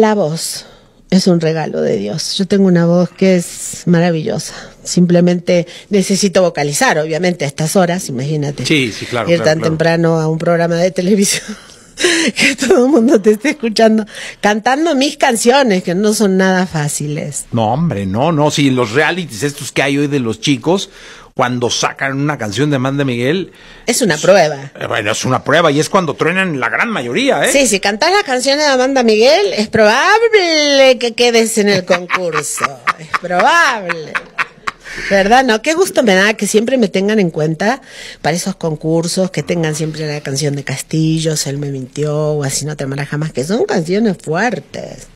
La voz es un regalo de Dios. Yo tengo una voz que es maravillosa. Simplemente necesito vocalizar, obviamente, a estas horas, imagínate. Ir tan temprano a un programa de televisión. que todo el mundo te esté escuchando, cantando mis canciones, que no son nada fáciles. No, hombre, no, no, si los realities estos que hay hoy de los chicos, cuando sacan una canción de Amanda Miguel. Es una prueba. Eh, bueno, es una prueba y es cuando truenan la gran mayoría, ¿eh? Sí, si cantas las canciones de Amanda Miguel, es probable que quedes en el concurso. es probable. ¿Verdad? No, qué gusto me da que siempre me tengan en cuenta para esos concursos, que tengan siempre la canción de Castillos, Él me mintió, o así no te amará jamás, que son canciones fuertes.